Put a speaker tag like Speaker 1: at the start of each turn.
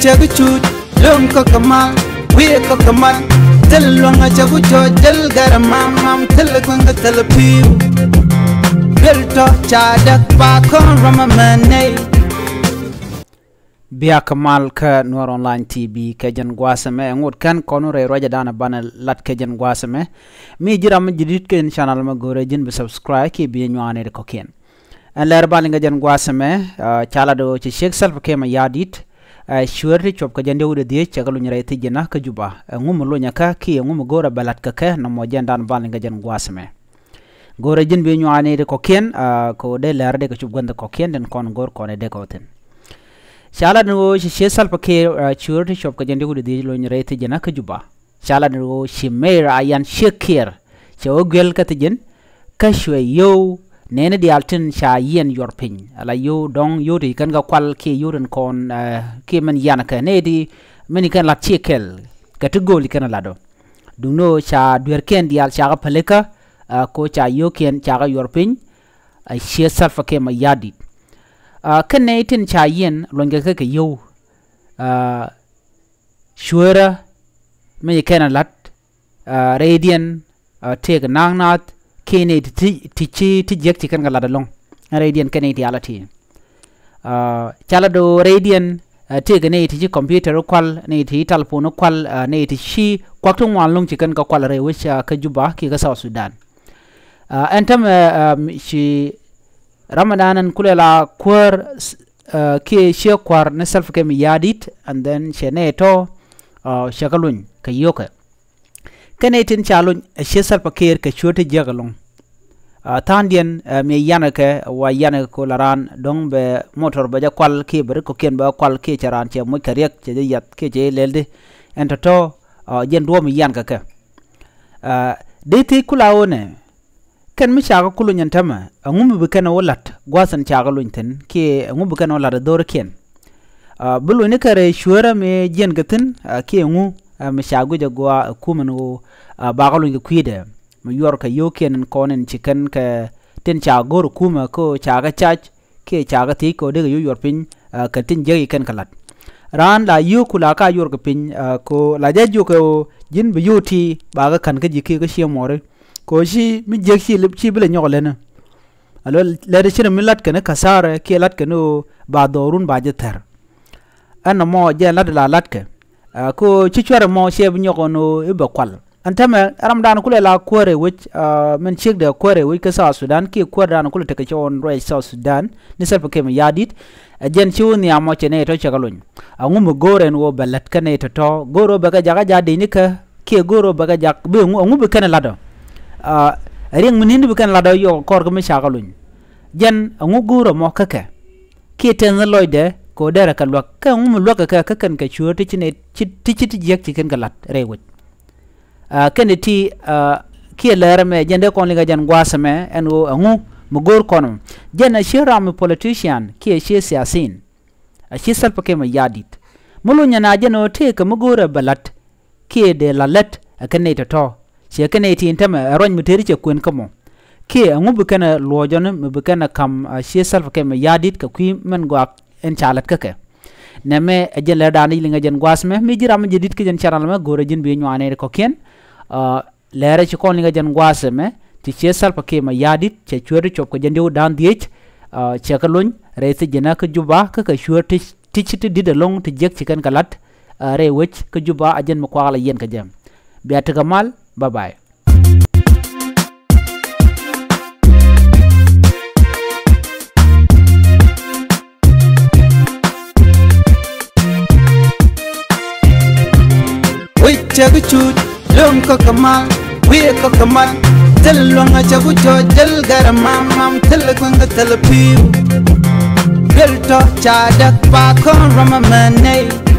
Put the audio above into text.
Speaker 1: biakemalka nuronline tb kejin gaseme ut kan konur ruaa da bani la kejin gaseme mi jirajii canalgojiesubcrbekibi yankokinnlrbaejn gseme calayi Eh, shwerri chopka jande wuda die chakalu nyara ite jena ka juba eh, ngumu lo ki ngumu gora balat ka ke na moja ndan bal nga jan gwasme gora jin be nyuane de kokien eh, ko de lar de ka chup ganda kokien den kon gor kone de koten shala no she sal pake shwerri chopka jande wuda die lo nyara ite jena ka juba shala shi shimeira ayan shekir che ogel ka tijen ka shwe nene di altin cha yen yor ala yo dong yodi kan ga kwal ke yoden kon eh, ke men ka ne di meni kan la chekel kati goli kana lado dungno cha dwer ken di al cha paleka eh, ko cha yo ken cha ga yor piny uh, eh, she salfa ke ma yadi uh, ne tin cha yen longa ka ke yo Shura, meni men kana lat uh, radian uh, tek nangnat kene ti ti ti jek ti kan galada long radian kene ti ala ti ah, chala do radian eh, ti gane ti ji computer kwal ne ti telephone kwal eh, ne ti shi kwakto ngwan long ti kan ka kwal re which ka juba ki ka south sudan ah, entam shi eh, ramadanan kulela kwar ke she kwar ne self kem yadit and then she ne to ah, shakalun ka yoka kane tin chalun she self care ka chote jagalung Ah, tandian eh, me yanake wa yanake ko laran dong be motor be jakwal ke ber ko ken ba kwal ki charan che mu kariek che yat ke je lelde en to to ah, jen duom yan ka ka ah, de te kula one ken mi chaga kulu nyen tama eh, ngum be ken wolat gwasan chaga lu nten ke eh, ngum be ken wolat dor ken bulu ne kare shuara me jen gatin ke ngu mi chagu jagwa kumen wo bagalu ngi kuide ma yor ka yoken konen chicken ka tin cha gor kuma ko cha ga chach ke cha ga ti ko de yu yor pin ka tin je ken kalat ran la yu kula ka yor ka pin ko la ja ju ko jin bi yu ti ba ga kan ka ji ke ga she more ko shi mi je shi lip chi bi le nyole na alo le de chin mi lat ka ne kasare ke lat ka no ba dorun ba je ter ana mo je lat la lat ka ko chi chwar mo she bi nyokono e ba kwal antama aram dan kule la kore which uh, men chek de kore which ke South Sudan ki kore dan kule teke chon roi South Sudan ni sel peke yadit a jen chiu ni amo chene to chakalun angum goren wo balat kane to to goro baga jaga jadi ni ke ki goro baga jak be ngum ngum kane lado uh, ring min hindu kan lado yo kor ke mi chakalun jen ngum goro mo kake ki ten loide ko kan lo ka ngum lo ka ka kan ka chuo ti chine ti ti ti jek ti kan galat rewit kene ti kia lere me jende kon liga jan gwasa me en wo ngu mugor konum jena she ram politician kia she siasin a she sal pake ma yadit mulu nyana jeno te ka mugora balat kia de lalat a kene ta to she kene ti intama ron muteri che kwen kamo kia ngu bukana luojon mbukana kam she sal pake ma yadit ka kwi men gwa en chalat kake neme ejen le dani linga jen gwasme mi jiram jedit ke jen charal me gore jin bi nywane ko kien lere ci kon linga jan gwase me ti ci sal pa kema yadit ci ciori chop ko jandiu dan ci ci ka lun re ci jena ka juba ka ka shwer ti ci ti di de long ti jek chikan kalat re wech ka juba ajan ko kwala yen ka jam at ka mal bye bye Jaga cuci. lom ko we wiye ko kama tel longa chagu cho tell gara mamam tell kwanga tell piu Gerto chadak pa kon ramamane.